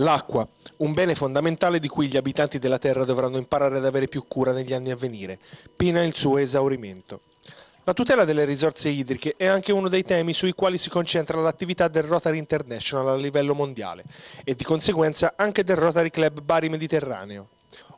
L'acqua, un bene fondamentale di cui gli abitanti della Terra dovranno imparare ad avere più cura negli anni a venire, pena il suo esaurimento. La tutela delle risorse idriche è anche uno dei temi sui quali si concentra l'attività del Rotary International a livello mondiale e di conseguenza anche del Rotary Club Bari Mediterraneo.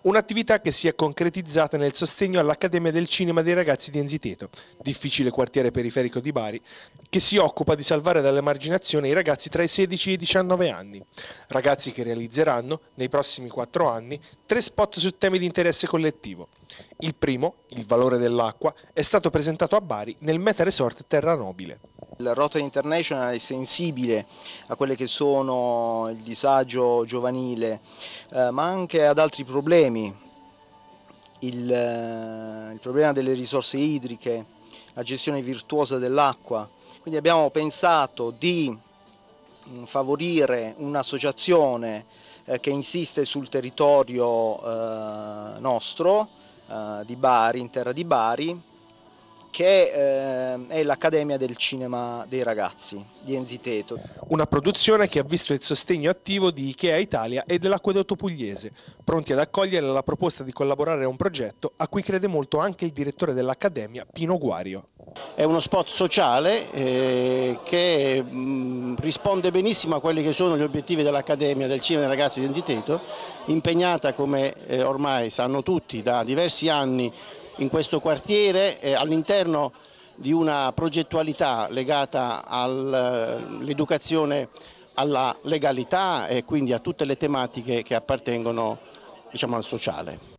Un'attività che si è concretizzata nel sostegno all'Accademia del Cinema dei ragazzi di Enziteto, difficile quartiere periferico di Bari, che si occupa di salvare dall'emarginazione i ragazzi tra i 16 e i 19 anni. Ragazzi che realizzeranno, nei prossimi 4 anni, tre spot su temi di interesse collettivo. Il primo, Il valore dell'acqua, è stato presentato a Bari nel Meta Resort Terra Nobile. Il Rotary International è sensibile a quelli che sono il disagio giovanile, eh, ma anche ad altri problemi, il, eh, il problema delle risorse idriche, la gestione virtuosa dell'acqua. Quindi abbiamo pensato di mm, favorire un'associazione eh, che insiste sul territorio eh, nostro, eh, di Bari, in terra di Bari, che ehm, è l'Accademia del Cinema dei Ragazzi di Enziteto. Una produzione che ha visto il sostegno attivo di Ikea Italia e dell'Acquedotto Pugliese, pronti ad accogliere la proposta di collaborare a un progetto a cui crede molto anche il direttore dell'Accademia, Pino Guario. È uno spot sociale eh, che mh, mm, risponde benissimo a quelli che sono gli obiettivi dell'Accademia del Cinema dei Ragazzi di Enziteto, impegnata come eh, ormai sanno tutti da diversi anni in questo quartiere eh, all'interno di una progettualità legata all'educazione eh, alla legalità e quindi a tutte le tematiche che appartengono diciamo, al sociale.